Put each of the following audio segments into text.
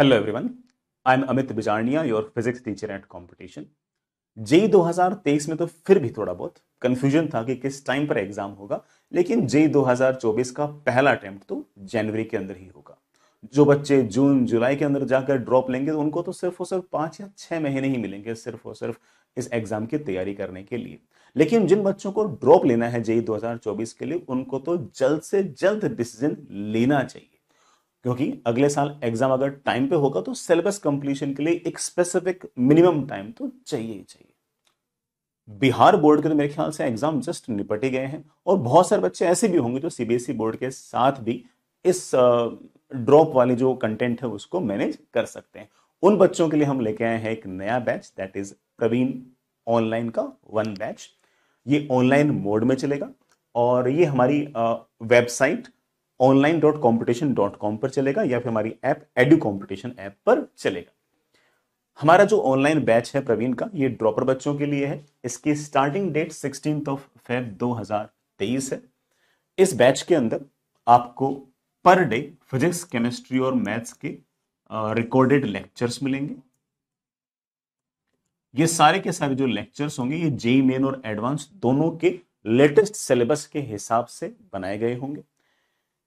hello everyone I am Amit Bijarnia, your physics teacher at competition JEE 2023 में तो फिर भी थोड़ा बहुत कंफ्यूजन था कि किस टाइम पर एग्जाम होगा लेकिन जेई 2024 का पहला अटेम्प्ट तो जनवरी के अंदर ही होगा जो बच्चे जून जुलाई के अंदर जाकर ड्रॉप लेंगे तो उनको तो सिर्फ और सिर्फ पाँच या छः महीने ही मिलेंगे सिर्फ और सिर्फ इस एग्जाम की तैयारी करने के लिए लेकिन जिन बच्चों को ड्रॉप लेना है जेई 2024 के लिए उनको तो जल्द से जल्द डिसीजन लेना चाहिए क्योंकि अगले साल एग्जाम अगर टाइम पे होगा तो सिलेबस कंप्लीशन के लिए एक स्पेसिफिक मिनिमम टाइम तो चाहिए ही चाहिए बिहार बोर्ड के तो मेरे ख्याल से एग्जाम जस्ट निपटे गए हैं और बहुत सारे बच्चे ऐसे भी होंगे जो तो सीबीएसई बोर्ड के साथ भी इस ड्रॉप वाले जो कंटेंट है उसको मैनेज कर सकते हैं उन बच्चों के लिए हम लेके आए हैं एक नया batch that is Praveen online का वन बैच ये ऑनलाइन मोड में चलेगा और ये हमारी website uh, online dot competition dot com पर चलेगा या फिर हमारी ऐप एडू कॉम्पिटिशन ऐप पर चलेगा हमारा जो ऑनलाइन बैच है प्रवीण का ये ड्रॉपर बच्चों के लिए है इसकी starting date sixteen of Feb 2023 है इस बैच के अंदर आपको पर डे फिजिक्स केमिस्ट्री और मैथ्स के रिकॉर्डेड लेक्चर्स मिलेंगे ये सारे के सारे जो लेक्चर्स होंगे ये जेई मेन और एडवांस दोनों के लेटेस्ट सिलेबस के हिसाब से बनाए गए होंगे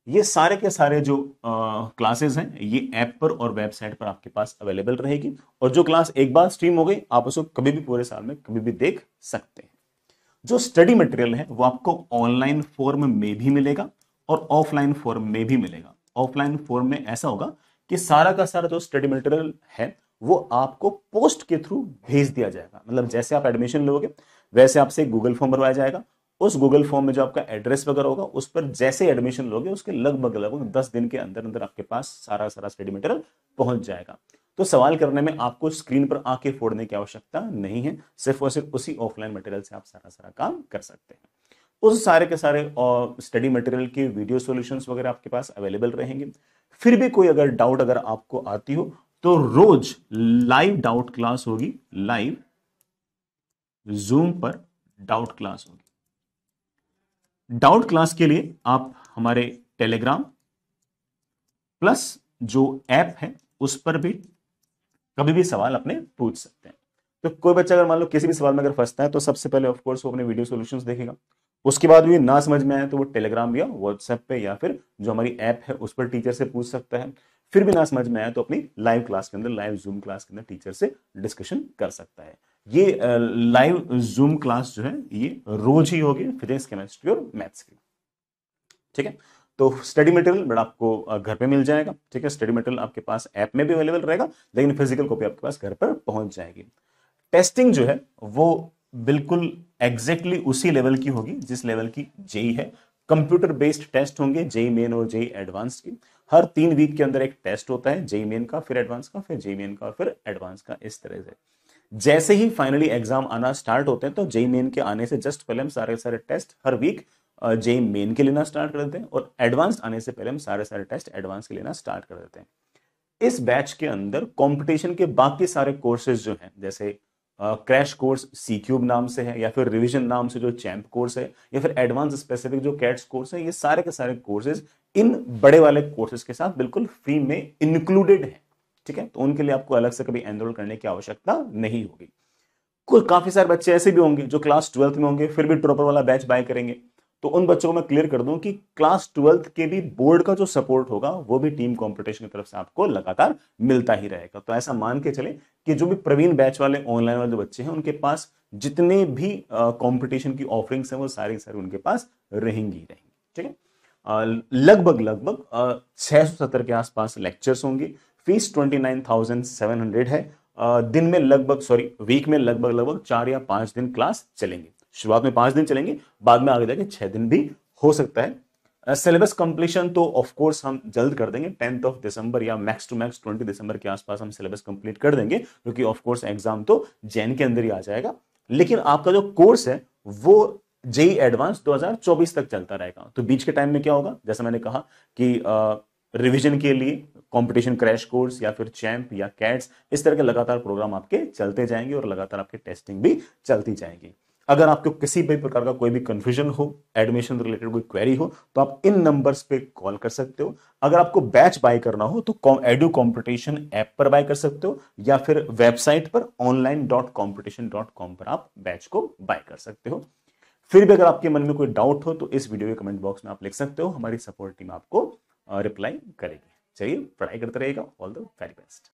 ये सारे के सारे जो क्लासेस हैं ये ऐप पर और वेबसाइट पर आपके पास अवेलेबल रहेगी और जो क्लास एक बार स्ट्रीम हो गई आप उसको कभी भी पूरे साल में कभी भी देख सकते हैं जो स्टडी मटेरियल है वो आपको ऑनलाइन फॉर्म में भी मिलेगा और ऑफलाइन फॉर्म में भी मिलेगा ऑफलाइन फॉर्म में ऐसा होगा कि सारा का सारा जो स्टडी मटेरियल है वो आपको पोस्ट के थ्रू भेज दिया जाएगा मतलब जैसे आप एडमिशन लोगे वैसे आपसे गूगल फॉर्म भरवाया जाएगा उस गूगल फॉर्म में जो आपका एड्रेस वगैरह होगा उस पर जैसे एडमिशन लोगे उसके लगभग लगभग दस दिन के अंदर अंदर आपके पास सारा सारा स्टडी मटेरियल पहुंच जाएगा तो सवाल करने में आपको स्क्रीन पर आके फोड़ने की आवश्यकता नहीं है सिर्फ और सिर्फ उसी ऑफलाइन मटेरियल से आप सारा सारा काम कर सकते हैं उस सारे के सारे स्टडी मटेरियल के वीडियो सोल्यूशन वगैरह आपके पास अवेलेबल रहेंगे फिर भी कोई अगर डाउट अगर आपको आती हो तो रोज लाइव डाउट क्लास होगी लाइव जूम पर डाउट क्लास होगी डाउट क्लास के लिए आप हमारे टेलीग्राम प्लस जो ऐप है उस पर भी कभी भी सवाल अपने पूछ सकते हैं तो कोई बच्चा अगर मान लो किसी भी सवाल में अगर फंसता है तो सबसे पहले ऑफकोर्स वो अपने वीडियो सोल्यूशन देखेगा उसके बाद भी ना समझ में आए तो वो टेलीग्राम या व्हाट्सएप पे या फिर जो हमारी ऐप है उस पर टीचर से पूछ सकता है फिर भी ना समझ में आए तो अपनी लाइव क्लास के अंदर लाइव जूम क्लास के अंदर टीचर से डिस्कशन कर सकता है ये लाइव जूम क्लास जो है ये रोज ही होगी फिजिक्स केमिस्ट्री और मैथ्स की ठीक है तो स्टडी मटेरियल बड़ा आपको घर पे मिल जाएगा ठीक है स्टडी मटेरियल आपके पास ऐप में भी अवेलेबल रहेगा लेकिन फिजिकल कॉपी आपके पास घर पर पहुंच जाएगी टेस्टिंग जो है वो बिल्कुल एग्जैक्टली उसी लेवल की होगी जिस लेवल की जेई e है कंप्यूटर बेस्ड टेस्ट होंगे जेई मेन e और जेई एडवांस e की हर तीन वीक के अंदर एक टेस्ट होता है जेई मेन का फिर एडवांस का फिर जेई मेन का और फिर एडवांस का इस तरह से जैसे ही फाइनली एग्जाम आना स्टार्ट होते हैं तो जेई मेन के आने से जस्ट पहले हम सारे सारे टेस्ट हर वीक जेई मेन के लेना स्टार्ट कर देते हैं और एडवांस आने से पहले हम सारे सारे टेस्ट एडवांस के लेना स्टार्ट कर देते हैं इस बैच के अंदर कॉम्पिटिशन के बाकी सारे कोर्सेज जो हैं जैसे क्रैश कोर्स सी क्यूब नाम से है या फिर रिविजन नाम से जो चैंप कोर्स है या फिर एडवांस स्पेसिफिक जो कैट्स कोर्स है ये सारे के सारे कोर्सेज इन बड़े वाले कोर्सेज के साथ बिल्कुल फ्री में इंक्लूडेड है ठीक है तो उनके लिए आपको अलग से कभी एनरोल करने की आवश्यकता नहीं होगी कोई काफ़ी सारे बच्चे ऐसे भी होंगे जो क्लास ट्वेल्थ में होंगे फिर भी ड्रॉपर वाला बैच बाय करेंगे तो उन बच्चों को मैं क्लियर कर दूं कि क्लास ट्वेल्थ के भी बोर्ड का जो सपोर्ट होगा वो भी टीम कंपटीशन की तरफ से आपको लगातार मिलता ही रहेगा तो ऐसा मान के चले कि जो भी प्रवीण बैच वाले ऑनलाइन वाले जो बच्चे हैं उनके पास जितने भी कंपटीशन की ऑफरिंग्स हैं वो सारी सारी उनके पास रहेंगी रहेंगी ठीक है लगभग लगभग छह के आसपास लेक्चर्स होंगे fees twenty nine thousand seven hundred है दिन में लगभग सॉरी वीक में लगभग लगभग चार या पांच दिन क्लास चलेंगे शुरुआत में पांच दिन चलेंगे बाद में आगे जाके छह दिन भी हो सकता है सिलेबस कंप्लीशन तो ऑफ कोर्स हम जल्द कर देंगे टेंथ ऑफ दिसंबर या max to max twenty December के आसपास हम सिलेबस कंप्लीट कर देंगे क्योंकि ऑफ कोर्स एग्जाम तो जैन के अंदर ही आ जाएगा लेकिन आपका जो कोर्स है वो जेई एडवांस 2024 तक चलता रहेगा तो बीच के टाइम में क्या होगा जैसा मैंने कहा कि रिविजन के लिए कंपटीशन क्रैश कोर्स या फिर चैंप या कैट्स इस तरह के लगातार प्रोग्राम आपके चलते जाएंगे और लगातार आपके टेस्टिंग भी चलती जाएंगी अगर आपको किसी भी प्रकार का कोई भी कंफ्यूजन हो एडमिशन रिलेटेड कोई क्वेरी हो तो आप इन नंबर्स पे कॉल कर सकते हो अगर आपको बैच बाय करना हो तो एडू कॉम्पिटिशन ऐप पर बाय कर सकते हो या फिर वेबसाइट पर online dot competition dot com पर आप बैच को बाय कर सकते हो फिर भी अगर आपके मन में कोई डाउट हो तो इस वीडियो के कमेंट बॉक्स में आप लिख सकते हो हमारी सपोर्ट टीम आपको रिप्लाई करेगी ചെയ്യും ട്രൈ എടുത്തിരിക്കുക ഓൾ ദി വെരി ബെസ്റ്റ്